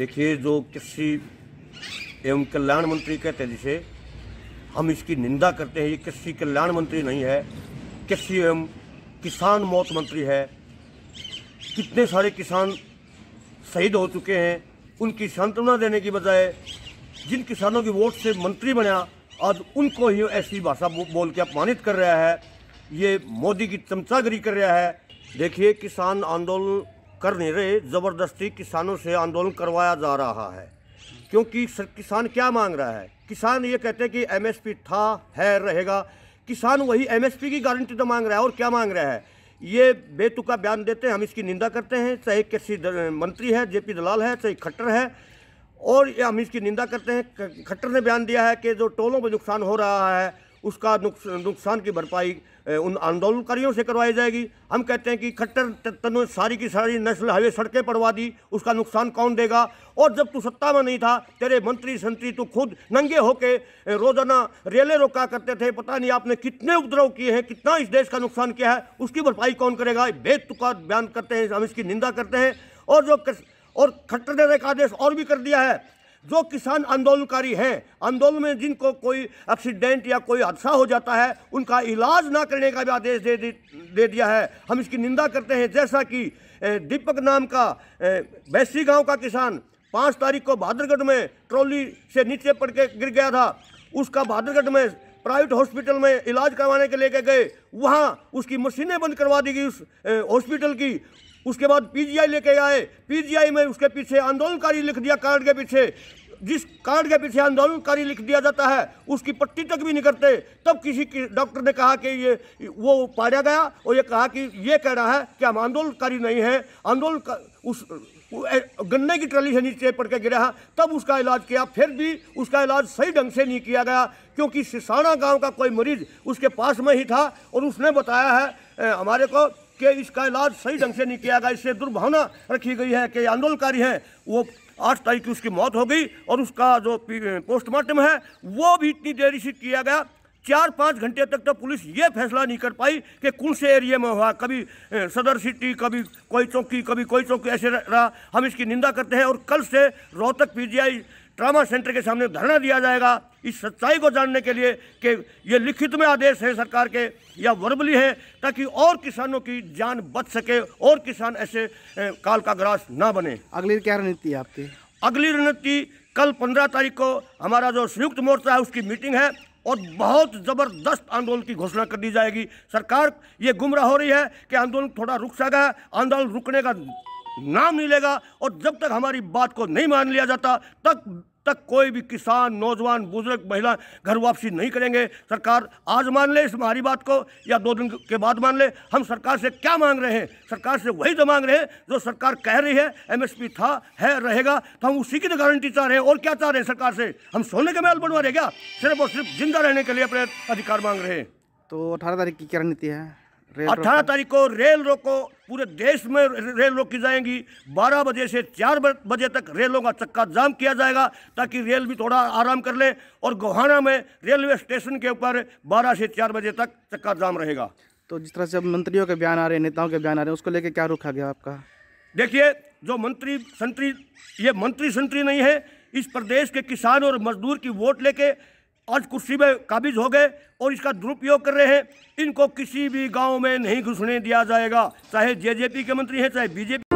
देखिए जो कृषि एवं कल्याण मंत्री कहते हैं जिसे हम इसकी निंदा करते हैं ये कृषि कल्याण मंत्री नहीं है कृषि एवं किसान मौत मंत्री है कितने सारे किसान शहीद हो चुके हैं उनकी सांत्वना देने की बजाय जिन किसानों की वोट से मंत्री बना आज उनको ही ऐसी भाषा बोल के अपमानित कर रहा है ये मोदी की चमचागिरी कर रहा है देखिए किसान आंदोलन कर नहीं रहे ज़बरदस्ती किसानों से आंदोलन करवाया जा रहा है क्योंकि किसान क्या मांग रहा है किसान ये कहते हैं कि एमएसपी था है रहेगा किसान वही एमएसपी की गारंटी तो मांग रहा है और क्या मांग रहा है ये बेतुका बयान देते हैं हम इसकी निंदा करते हैं चाहे कृषि मंत्री है जेपी दलाल है चाहे खट्टर है और हम इसकी निंदा करते हैं खट्टर ने बयान दिया है कि जो टोलों पर नुकसान हो रहा है उसका नुकसान की भरपाई उन आंदोलनकारियों से करवाई जाएगी हम कहते हैं कि खट्टर तनु सारी की सारी नेशनल हाईवे सड़कें पड़वा दी उसका नुकसान कौन देगा और जब तू सत्ता में नहीं था तेरे मंत्री संतरी तू खुद नंगे होके रोजाना रेले रोका करते थे पता नहीं आपने कितने उपद्रव किए हैं कितना इस देश का नुकसान किया है उसकी भरपाई कौन करेगा बेतुका बयान करते हैं हम इसकी निंदा करते हैं और जो और खट्टर ने एक आदेश और भी कर दिया है जो किसान आंदोलनकारी हैं आंदोलन में जिनको कोई एक्सीडेंट या कोई हादसा हो जाता है उनका इलाज ना करने का भी आदेश दे दे दिया है हम इसकी निंदा करते हैं जैसा कि दीपक नाम का बैसी गांव का किसान पाँच तारीख को बहादुरगढ़ में ट्रॉली से नीचे पड़ के गिर गया था उसका बहादुरगढ़ में प्राइवेट हॉस्पिटल में इलाज करवाने के लेके गए वहाँ उसकी मशीनें बंद करवा दी गई उस हॉस्पिटल की उसके बाद पीजीआई लेके आए पीजीआई में उसके पीछे आंदोलनकारी लिख दिया कार्ड के पीछे जिस कार्ड के पीछे आंदोलनकारी लिख दिया जाता है उसकी पट्टी तक भी नहीं करते तब किसी की डॉक्टर ने कहा कि ये वो पाया गया और ये कहा कि ये कह रहा है कि हम आंदोलनकारी नहीं हैं आंदोलन उस गन्ने की ट्रली से नीचे पड़ के गिरा है तब उसका इलाज किया फिर भी उसका इलाज सही ढंग से नहीं किया गया क्योंकि सिसाना गाँव का कोई मरीज उसके पास में ही था और उसने बताया है हमारे को कि इसका इलाज सही ढंग से नहीं किया गया इससे दुर्भावना रखी गई है कि आंदोलनकारी हैं वो आठ तारीख की उसकी मौत हो गई और उसका जो पोस्टमार्टम है वो भी इतनी देरी से किया गया चार पाँच घंटे तक तो पुलिस ये फैसला नहीं कर पाई कि कौन से एरिया में हुआ कभी सदर सिटी कभी कोई चौकी कभी कोई चौकी ऐसे रहा हम इसकी निंदा करते हैं और कल से रोहतक पीजीआई ट्रामा सेंटर के सामने धरना दिया जाएगा इस सच्चाई को जानने के लिए कि ये लिखित में आदेश है सरकार के या वर्बली है ताकि और किसानों की जान बच सके और किसान ऐसे काल का ग्रास ना बने अगली क्या रणनीति है आपकी अगली रणनीति कल पंद्रह तारीख को हमारा जो संयुक्त मोर्चा है उसकी मीटिंग है और बहुत ज़बरदस्त आंदोलन की घोषणा कर दी जाएगी सरकार ये गुमराह हो रही है कि आंदोलन थोड़ा रुक सका आंदोलन रुकने का नाम नहीं लेगा और जब तक हमारी बात को नहीं मान लिया जाता तब तक कोई भी किसान नौजवान बुजुर्ग महिला घर वापसी नहीं करेंगे सरकार आज मान ले इस हमारी बात को या दो दिन के बाद मान ले हम सरकार से क्या मांग रहे हैं सरकार से वही तो मांग रहे हैं जो सरकार कह रही है एमएसपी था है रहेगा तो हम उसी की तो गारंटी चाह रहे हैं और क्या चाह रहे हैं सरकार से हम सोने के महल बनवा रहे क्या सिर्फ और सिर्फ जिंदा रहने के लिए अपने अधिकार मांग रहे हैं तो अठारह तारीख की क्या रणनीति है अठारह तारीख को रेल रोको पूरे देश में रेल रोकी जाएंगी बारह बजे से चार बजे तक रेलों का चक्का जाम किया जाएगा ताकि रेल भी थोड़ा आराम कर ले और गोहाना में रेलवे स्टेशन के ऊपर बारह से चार बजे तक चक्का जाम रहेगा तो जिस तरह से अब मंत्रियों के बयान आ रहे हैं नेताओं के बयान आ रहे हैं उसको लेकर क्या रोका गया आपका देखिए जो मंत्री संतरी ये मंत्री संतरी नहीं है इस प्रदेश के किसान और मजदूर की वोट लेके आज कुर्सी में काबिज हो गए और इसका दुरुपयोग कर रहे हैं इनको किसी भी गांव में नहीं घुसने दिया जाएगा चाहे जेजेपी के मंत्री हैं चाहे बीजेपी